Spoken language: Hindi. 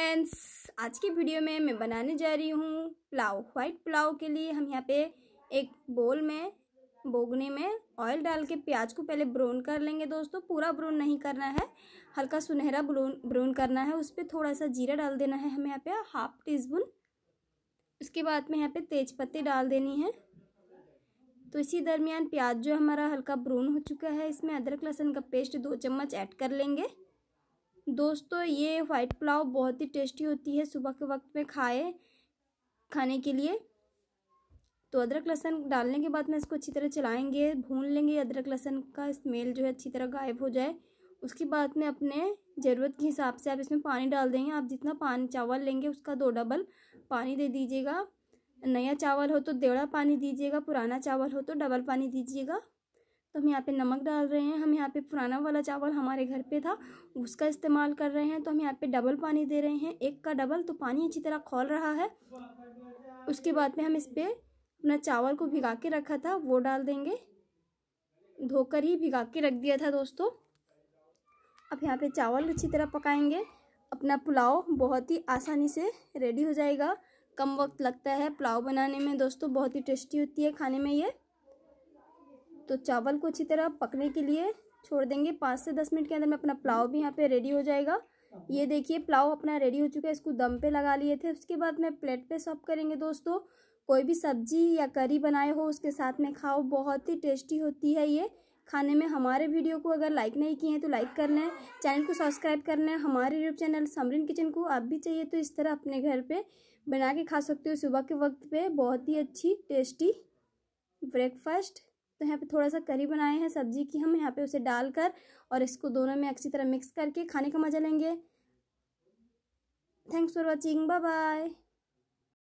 फ्रेंड्स आज की वीडियो में मैं बनाने जा रही हूँ पुलाव वाइट पुलाव के लिए हम यहाँ पे एक बोल में बोगने में ऑयल डाल के प्याज को पहले ब्राउन कर लेंगे दोस्तों पूरा ब्राउन नहीं करना है हल्का सुनहरा ब्राउन ब्राउन करना है उस पर थोड़ा सा जीरा डाल देना है हमें यहाँ पे हाफ टी स्पून उसके बाद में यहाँ पे तेज पत्ते डाल देनी है तो इसी दरमियान प्याज जो हमारा हल्का ब्राउन हो चुका है इसमें अदरक लहसुन का पेस्ट दो चम्मच ऐड कर लेंगे दोस्तों ये वाइट पुलाव बहुत ही टेस्टी होती है सुबह के वक्त में खाए खाने के लिए तो अदरक लहसन डालने के बाद में इसको अच्छी तरह चलाएंगे भून लेंगे अदरक लहसन का स्मेल जो है अच्छी तरह गायब हो जाए उसके बाद में अपने ज़रूरत के हिसाब से आप इसमें पानी डाल देंगे आप जितना पानी चावल लेंगे उसका दो डबल पानी दे दीजिएगा नया चावल हो तो देवड़ा पानी दीजिएगा पुराना चावल हो तो डबल पानी दीजिएगा तो हम यहाँ पे नमक डाल रहे हैं हम यहाँ पे पुराना वाला चावल हमारे घर पे था उसका इस्तेमाल कर रहे हैं तो हम यहाँ पे डबल पानी दे रहे हैं एक का डबल तो पानी अच्छी तरह खोल रहा है उसके बाद में हम इस पर अपना चावल को भिगा के रखा था वो डाल देंगे धोकर ही भिगा के रख दिया था दोस्तों अब यहाँ पे चावल अच्छी तरह पकाएंगे अपना पुलाव बहुत ही आसानी से रेडी हो जाएगा कम वक्त लगता है पुलाव बनाने में दोस्तों बहुत ही टेस्टी होती है खाने में ये तो चावल को अच्छी तरह पकने के लिए छोड़ देंगे पाँच से दस मिनट के अंदर में अपना पुलाव भी यहाँ पे रेडी हो जाएगा ये देखिए पुलाव अपना रेडी हो चुका है इसको दम पे लगा लिए थे उसके बाद में प्लेट पे सर्व करेंगे दोस्तों कोई भी सब्जी या करी बनाए हो उसके साथ में खाओ बहुत ही टेस्टी होती है ये खाने में हमारे वीडियो को अगर लाइक नहीं किए हैं तो लाइक कर लें चैनल को सब्सक्राइब कर लें हमारे यूट्यूब चैनल समरिन किचन को आप भी चाहिए तो इस तरह अपने घर पर बना के खा सकते हो सुबह के वक्त पर बहुत ही अच्छी टेस्टी ब्रेकफास्ट तो यहाँ पे थोड़ा सा करी बनाए हैं सब्जी की हम यहाँ पे उसे डालकर और इसको दोनों में अच्छी तरह मिक्स करके खाने का मज़ा लेंगे thanks for watching bye bye